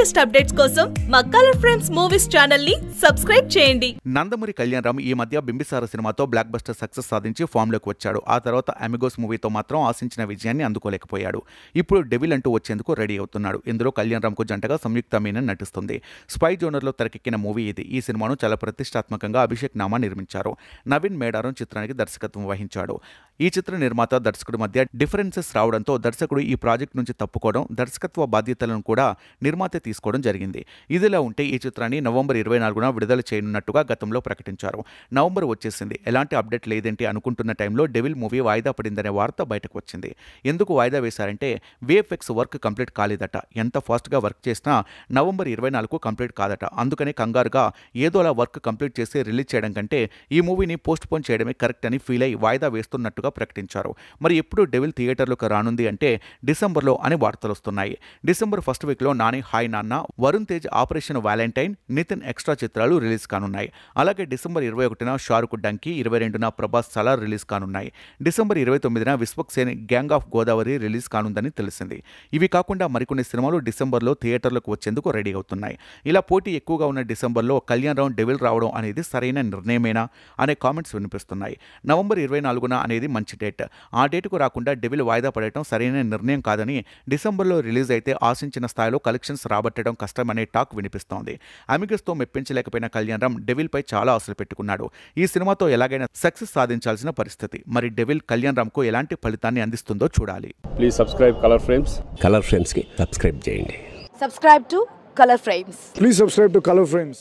latest updates కోసం మా colour friends movies channel ని సబ్స్క్రైబ్ చేయండి నందమూరి కళ్యాణ్ రామ్ ఈ మధ్య బింబిసార సినిమాతో బ్లాక్ బస్టర్ సక్సెస్ సాధించి ఫామ్ లోకి వచ్చాడు ఆ తర్వాత అమిగోస్ మూవీతో మాత్రం ఆశించిన విజయాన్ని అందుకోలేకపోయాడు ఇప్పుడు డెవిల్ అంటూ వచ్చేందుకు రెడీ అవుతున్నాడు ఇందులో కళ్యాణ్ రామ్ కు జంటగా సంయుక్త మీనన్ నటిస్తుంది స్పై లో తెరకెక్కిన మూవీ ఇది ఈ సినిమాను చాలా ప్రతిష్టాత్మకంగా అభిషేక్ నామా నిర్మించారు నవీన్ మేడారం చిత్రానికి దర్శకత్వం వహించాడు ఈ చిత్ర నిర్మాత దర్శకుడి మధ్య డిఫరెన్సెస్ రావడంతో దర్శకుడు ఈ ప్రాజెక్ట్ నుంచి తప్పుకోవడం దర్శకత్వ బాధ్యతలను కూడా నిర్మాత తీసుకోవడం జరిగింది ఇదిలా ఉంటే ఈ చిత్రాన్ని నవంబర్ ఇరవై నాలుగున విడుదల చేయనున్నట్టుగా గతంలో ప్రకటించారు నవంబర్ వచ్చేసింది ఎలాంటి అప్డేట్ లేదేంటి అనుకుంటున్న టైంలో డెవిల్ మూవీ వాయిదా పడిందనే వార్త బయటకు వచ్చింది ఎందుకు వాయిదా వేశారంటే విఎఫ్ఎక్స్ వర్క్ కంప్లీట్ కాలేదట ఎంత ఫాస్ట్గా వర్క్ చేసినా నవంబర్ ఇరవై నాలుగు కంప్లీట్ కాదట అందుకనే కంగారుగా ఏదోలా వర్క్ కంప్లీట్ చేసి రిలీజ్ చేయడం కంటే ఈ మూవీని పోస్ట్ పోన్ చేయడమే కరెక్ట్ అని ఫీల్ అయ్యి వాయిదా వేస్తున్నట్టుగా ప్రకటించారు మరి ఎప్పుడు డెవిల్ థియేటర్లకు రానుంది అంటే డిసెంబర్లో అని వార్తలు వస్తున్నాయి డిసెంబర్ ఫస్ట్ వీక్లో Nani hi Nani Nanna Varun Tej operation valentine Nithin extra చిత్రాలు రిలీజ్ కానున్నాయి అలాగే డిసెంబర్ ఇరవై ఒకటిన షారుఖ్ డంకి ఇరవై రెండున ప్రభాస్ సలార్ రిలీజ్ కానున్నాయి డిసెంబర్ ఇరవై తొమ్మిదిన విశ్వక్ సేని గ్యాంగ్ ఆఫ్ గోదావరి రిలీజ్ కానుందని తెలిసింది ఇవి కాకుండా మరికొన్ని సినిమాలు డిసెంబర్లో థియేటర్లకు వచ్చేందుకు రెడీ అవుతున్నాయి ఇలా పోటీ ఎక్కువగా ఉన్న డిసెంబర్లో కళ్యాణ్ రావు డెవిల్ రావడం అనేది సరైన నిర్ణయమేనా అనే కామెంట్స్ వినిపిస్తున్నాయి నవంబర్ ఇరవై నాలుగున అనేది మంచి డేట్ ఆ డేట్కు రాకుండా డెవిల్ వాయిదా పడటం సరైన నిర్ణయం కాదని డిసెంబర్లో రిలీజ్ అయితే ఆశించిన స్థాయిలో కలెక్షన్స్ రావు రాబట్టడం కష్టమనే టాక్ వినిపిస్తోంది అమిగస్తో మెప్పించలేకపోయిన కళ్యాణ్ రామ్ పై చాలా ఆశలు పెట్టుకున్నాడు ఈ సినిమాతో ఎలాగైనా సక్సెస్ సాధించాల్సిన పరిస్థితి మరి డెవిల్ కళ్యాణ్ రామ్కు ఎలాంటి ఫలితాన్ని అందిస్తుందో చూడాలి please subscribe colour frames colour frames కి సబ్స్క్రైబ్ చేయండి subscribe to colour frames please subscribe to colour frames